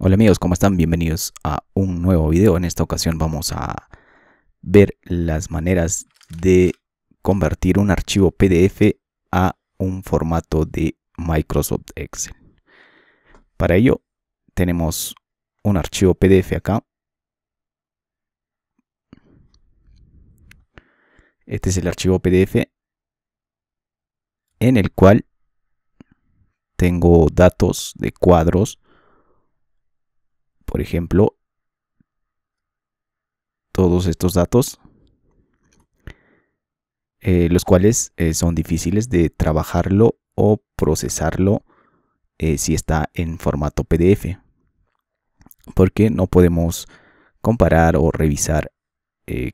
Hola amigos, ¿cómo están? Bienvenidos a un nuevo video. En esta ocasión vamos a ver las maneras de convertir un archivo PDF a un formato de Microsoft Excel. Para ello tenemos un archivo PDF acá. Este es el archivo PDF en el cual tengo datos de cuadros, por ejemplo, todos estos datos, eh, los cuales eh, son difíciles de trabajarlo o procesarlo eh, si está en formato PDF, porque no podemos comparar o revisar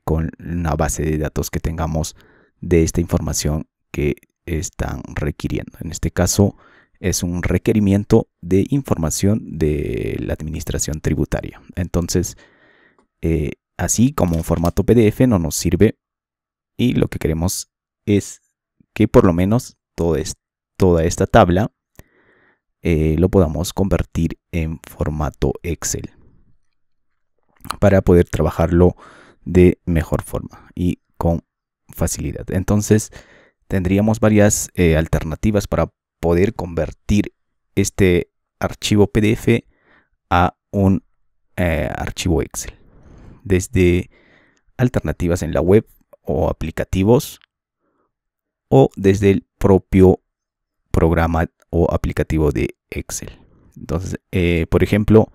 con una base de datos que tengamos de esta información que están requiriendo. En este caso, es un requerimiento de información de la administración tributaria. Entonces, eh, así como un formato PDF no nos sirve y lo que queremos es que por lo menos toda esta tabla eh, lo podamos convertir en formato Excel para poder trabajarlo de mejor forma y con facilidad. Entonces, tendríamos varias eh, alternativas para poder convertir este archivo PDF a un eh, archivo Excel. Desde alternativas en la web o aplicativos o desde el propio programa o aplicativo de Excel. Entonces, eh, por ejemplo,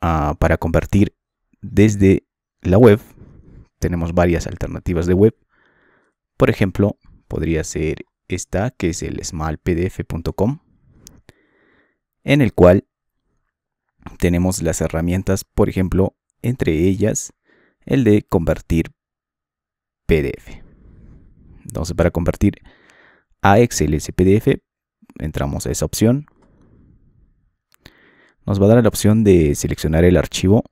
ah, para convertir desde la web, tenemos varias alternativas de web. Por ejemplo, podría ser está, que es el smallpdf.com en el cual tenemos las herramientas, por ejemplo, entre ellas el de convertir PDF. Entonces, para convertir a Excel ese PDF, entramos a esa opción. Nos va a dar la opción de seleccionar el archivo.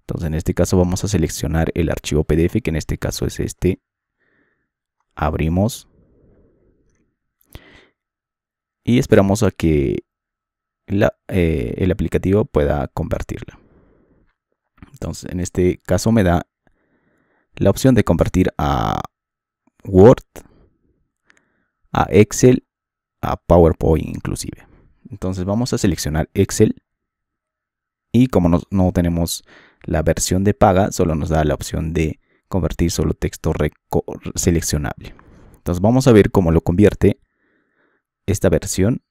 Entonces, en este caso vamos a seleccionar el archivo PDF, que en este caso es este abrimos y esperamos a que eh, el aplicativo pueda convertirla. Entonces, en este caso me da la opción de convertir a Word, a Excel, a PowerPoint inclusive. Entonces vamos a seleccionar Excel y como no, no tenemos la versión de paga, solo nos da la opción de convertir solo texto seleccionable. Entonces vamos a ver cómo lo convierte esta versión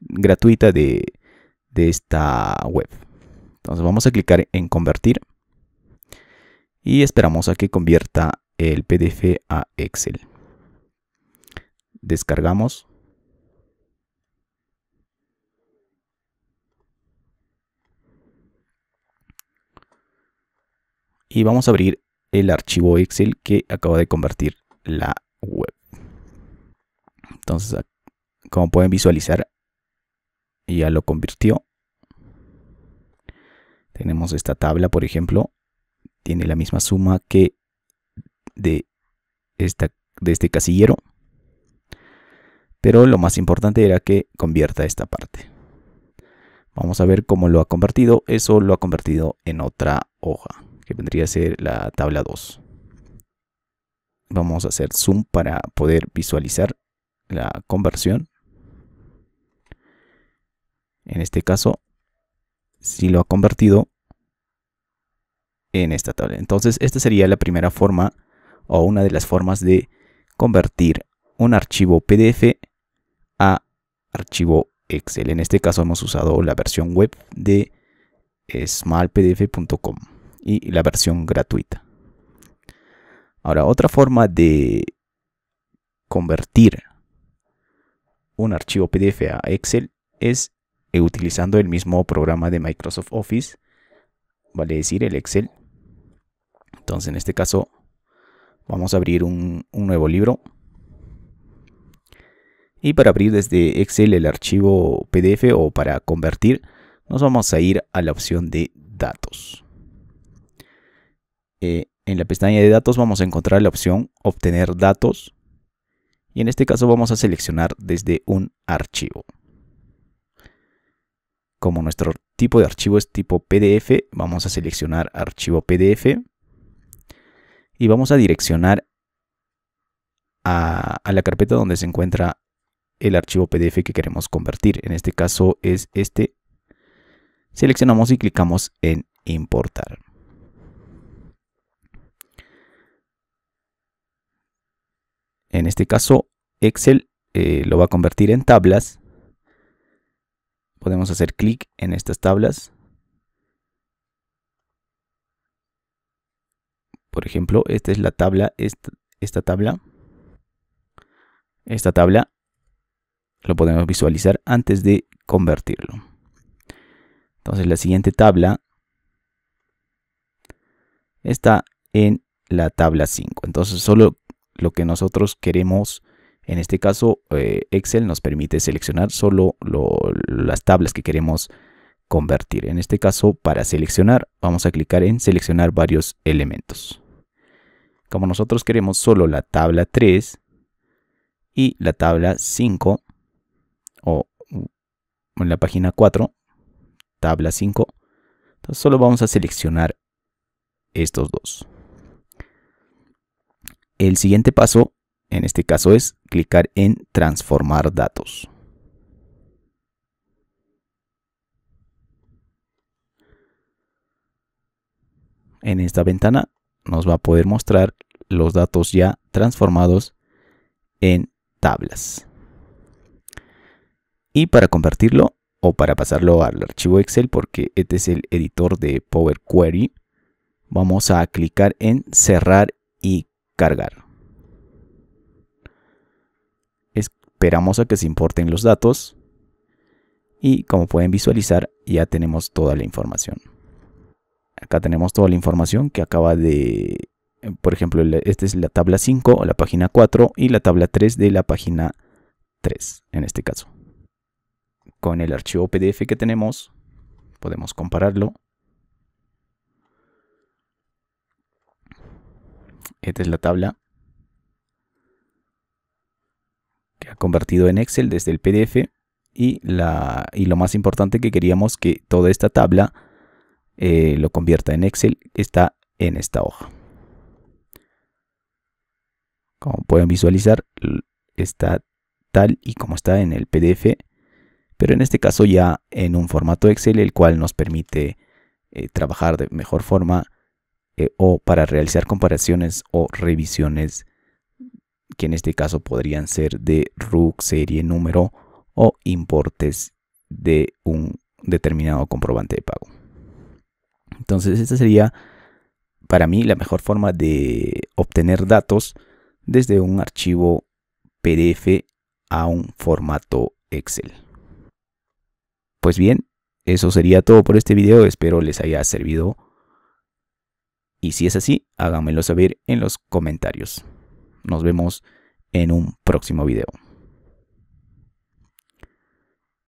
gratuita de, de esta web. Entonces vamos a clicar en convertir y esperamos a que convierta el PDF a Excel. Descargamos. Y vamos a abrir el archivo Excel que acaba de convertir la web. Entonces, como pueden visualizar, ya lo convirtió. Tenemos esta tabla, por ejemplo, tiene la misma suma que de, esta, de este casillero. Pero lo más importante era que convierta esta parte. Vamos a ver cómo lo ha convertido. Eso lo ha convertido en otra hoja que vendría a ser la tabla 2. Vamos a hacer zoom para poder visualizar la conversión. En este caso, si lo ha convertido en esta tabla. Entonces, esta sería la primera forma o una de las formas de convertir un archivo PDF a archivo Excel. En este caso hemos usado la versión web de smallpdf.com y la versión gratuita. Ahora, otra forma de convertir un archivo PDF a Excel es utilizando el mismo programa de Microsoft Office, vale decir el Excel. Entonces, en este caso, vamos a abrir un, un nuevo libro. Y para abrir desde Excel el archivo PDF o para convertir, nos vamos a ir a la opción de datos. Eh, en la pestaña de datos vamos a encontrar la opción obtener datos y en este caso vamos a seleccionar desde un archivo. Como nuestro tipo de archivo es tipo PDF, vamos a seleccionar archivo PDF y vamos a direccionar a la carpeta donde se encuentra el archivo PDF que queremos convertir. En este caso es este. Seleccionamos y clicamos en importar. en este caso Excel eh, lo va a convertir en tablas. Podemos hacer clic en estas tablas. Por ejemplo, esta es la tabla, esta, esta tabla. Esta tabla lo podemos visualizar antes de convertirlo. Entonces la siguiente tabla está en la tabla 5. Entonces solo lo que nosotros queremos. En este caso, eh, Excel nos permite seleccionar solo las tablas que queremos convertir. En este caso, para seleccionar, vamos a clicar en seleccionar varios elementos. Como nosotros queremos solo la tabla 3 y la tabla 5, o en la página 4, tabla 5, solo vamos a seleccionar estos dos. El siguiente paso, en este caso, es clicar en transformar datos. En esta ventana nos va a poder mostrar los datos ya transformados en tablas. Y para convertirlo o para pasarlo al archivo Excel, porque este es el editor de Power Query, vamos a clicar en cerrar y cargar. Esperamos a que se importen los datos y como pueden visualizar ya tenemos toda la información. Acá tenemos toda la información que acaba de, por ejemplo, esta es la tabla 5 la página 4 y la tabla 3 de la página 3 en este caso. Con el archivo PDF que tenemos podemos compararlo Esta es la tabla que ha convertido en Excel desde el PDF y, lo más importante que queríamos que toda esta tabla eh, lo convierta en Excel está en esta hoja. Como pueden visualizar, está tal y como está en el PDF, pero en este caso ya en un formato Excel, el cual nos permite eh, trabajar de mejor forma eh, o para realizar comparaciones o revisiones que en este caso podrían ser de RUC, serie, número o importes de un determinado comprobante de pago. Entonces esta sería para mí la mejor forma de obtener datos desde un archivo PDF a un formato Excel. Pues bien, eso sería todo por este video. Espero les haya servido y si es así, háganmelo saber en los comentarios. Nos vemos en un próximo video.